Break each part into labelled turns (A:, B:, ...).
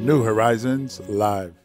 A: New Horizons Live.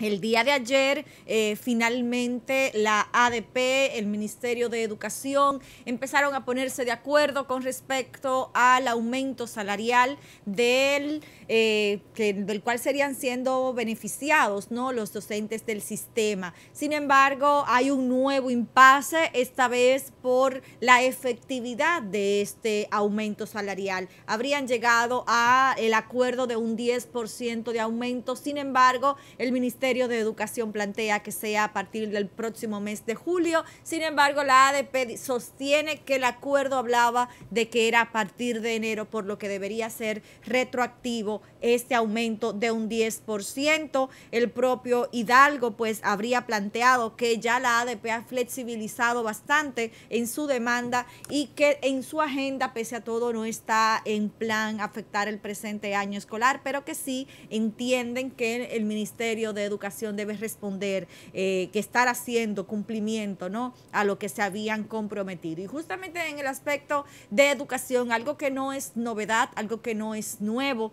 A: El día de ayer, eh, finalmente, la ADP, el Ministerio de Educación, empezaron a ponerse de acuerdo con respecto al aumento salarial del, eh, que, del cual serían siendo beneficiados ¿no? los docentes del sistema. Sin embargo, hay un nuevo impasse, esta vez por la efectividad de este aumento salarial. Habrían llegado al acuerdo de un 10% de aumento, sin embargo, el Ministerio Ministerio de Educación plantea que sea a partir del próximo mes de julio. Sin embargo, la ADP sostiene que el acuerdo hablaba de que era a partir de enero, por lo que debería ser retroactivo este aumento de un 10%. El propio Hidalgo pues habría planteado que ya la ADP ha flexibilizado bastante en su demanda y que en su agenda, pese a todo, no está en plan afectar el presente año escolar, pero que sí entienden que el Ministerio de Educación debe responder, eh, que estar haciendo cumplimiento ¿no? a lo que se habían comprometido. Y justamente en el aspecto de educación, algo que no es novedad, algo que no es nuevo,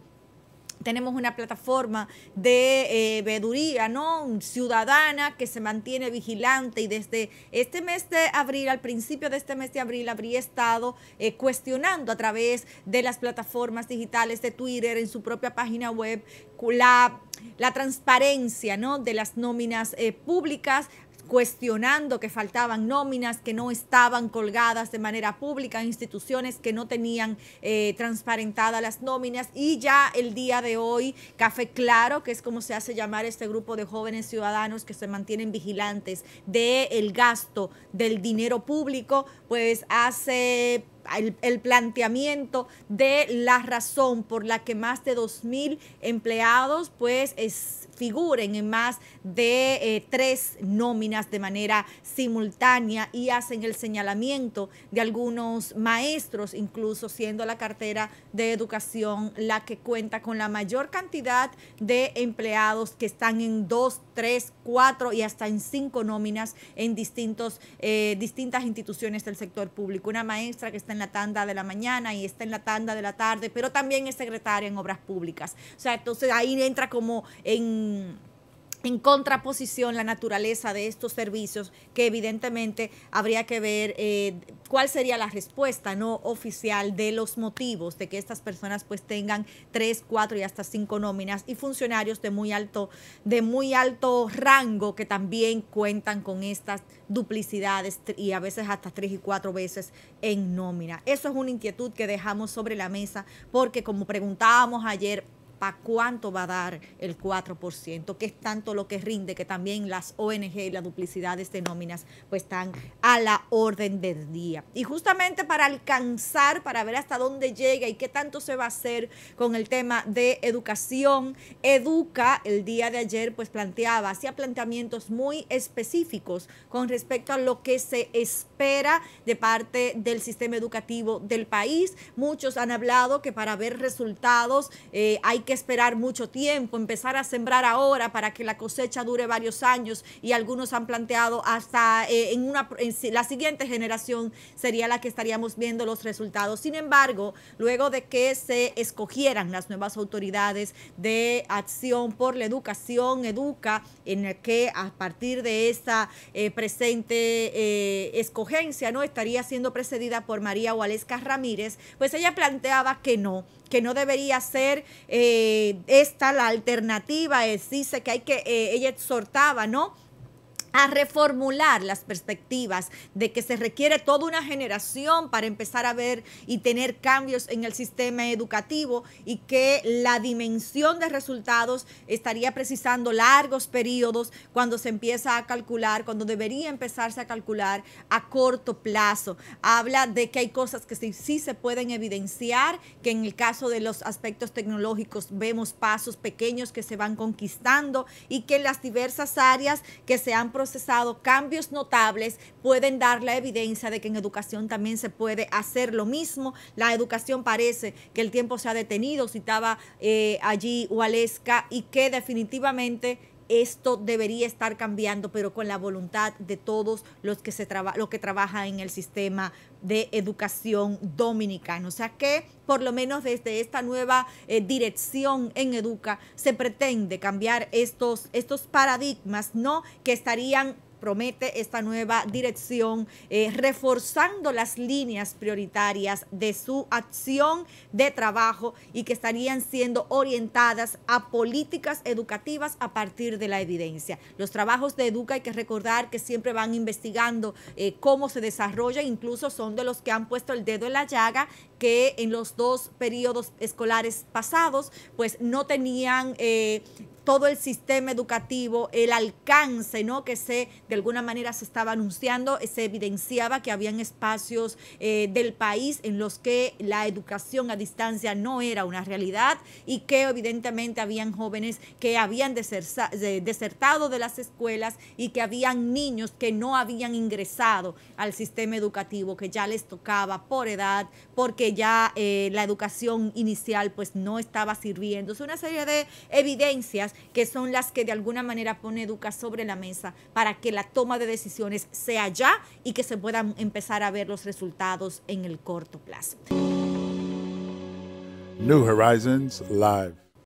A: tenemos una plataforma de eh, veeduría, ¿no? Ciudadana que se mantiene vigilante y desde este mes de abril, al principio de este mes de abril, habría estado eh, cuestionando a través de las plataformas digitales de Twitter, en su propia página web, la, la transparencia, De las nóminas eh, públicas cuestionando que faltaban nóminas, que no estaban colgadas de manera pública, instituciones que no tenían eh, transparentadas las nóminas y ya el día de hoy Café Claro, que es como se hace llamar este grupo de jóvenes ciudadanos que se mantienen vigilantes del gasto del dinero público, pues hace el, planteamiento de la razón por la que más de 2.000 empleados pues figuren en más de eh, tres nóminas de manera simultánea y hacen el señalamiento de algunos maestros, incluso siendo la cartera de educación la que cuenta con la mayor cantidad de empleados que están en dos, tres, cuatro y hasta en cinco nóminas en distintos, eh, distintas instituciones del sector público. Una maestra que está en en la tanda de la mañana y está en la tanda de la tarde, pero también es secretaria en obras públicas. O sea, entonces ahí entra como en en contraposición la naturaleza de estos servicios, que evidentemente habría que ver eh, cuál sería la respuesta no oficial de los motivos de que estas personas pues tengan tres, cuatro y hasta cinco nóminas y funcionarios de muy alto, de muy alto rango que también cuentan con estas duplicidades y a veces hasta tres y cuatro veces en nómina. Eso es una inquietud que dejamos sobre la mesa porque como preguntábamos ayer, ¿para cuánto va a dar el 4%? que es tanto lo que rinde? Que también las ONG y las duplicidades de este nóminas pues están a la orden del día. Y justamente para alcanzar, para ver hasta dónde llega y qué tanto se va a hacer con el tema de educación, Educa el día de ayer pues planteaba, hacía planteamientos muy específicos con respecto a lo que se espera de parte del sistema educativo del país. Muchos han hablado que para ver resultados eh, hay que esperar mucho tiempo, empezar a sembrar ahora para que la cosecha dure varios años y algunos han planteado hasta eh, en una la siguiente generación sería la que estaríamos viendo los resultados. Sin embargo, luego de que se escogieran las nuevas autoridades de acción por la educación, educa en el que a partir de esta eh, presente eh, escogencia no estaría siendo precedida por María Waleska Ramírez, pues ella planteaba que no, que no debería ser eh, esta, la alternativa, es, dice que hay que, eh, ella exhortaba, ¿no? a reformular las perspectivas de que se requiere toda una generación para empezar a ver y tener cambios en el sistema educativo y que la dimensión de resultados estaría precisando largos periodos cuando se empieza a calcular, cuando debería empezarse a calcular a corto plazo. Habla de que hay cosas que sí, se pueden evidenciar, que en el caso de los aspectos tecnológicos vemos pasos pequeños que se van conquistando y que las diversas áreas que se han procesado cambios notables, pueden dar la evidencia de que en educación también se puede hacer lo mismo. La educación parece que el tiempo se ha detenido, citaba eh, allí Hualesca, y que definitivamente esto debería estar cambiando, pero con la voluntad de todos los que, se traba, los que trabajan en el sistema de educación dominicano. O sea que, por lo menos desde esta nueva eh, dirección en Educa, se pretende cambiar estos, estos paradigmas, ¿no? Que estarían promete esta nueva dirección, eh, reforzando las líneas prioritarias de su acción de trabajo y que estarían siendo orientadas a políticas educativas a partir de la evidencia. Los trabajos de Educa hay que recordar que siempre van investigando eh, cómo se desarrolla, incluso son de los que han puesto el dedo en la llaga que en los dos periodos escolares pasados pues no tenían eh, todo el sistema educativo, el alcance, ¿no? Que se, de alguna manera se estaba anunciando, se evidenciaba que habían espacios eh, del país en los que la educación a distancia no era una realidad y que evidentemente habían jóvenes que habían desertado de las escuelas y que habían niños que no habían ingresado al sistema educativo, que ya les tocaba por edad, porque ya eh, la educación inicial pues no estaba sirviendo. Es una serie de evidencias que son las que de alguna manera pone Educa sobre la mesa para que la toma de decisiones sea ya y que se puedan empezar a ver los resultados en el corto plazo. New Horizons Live.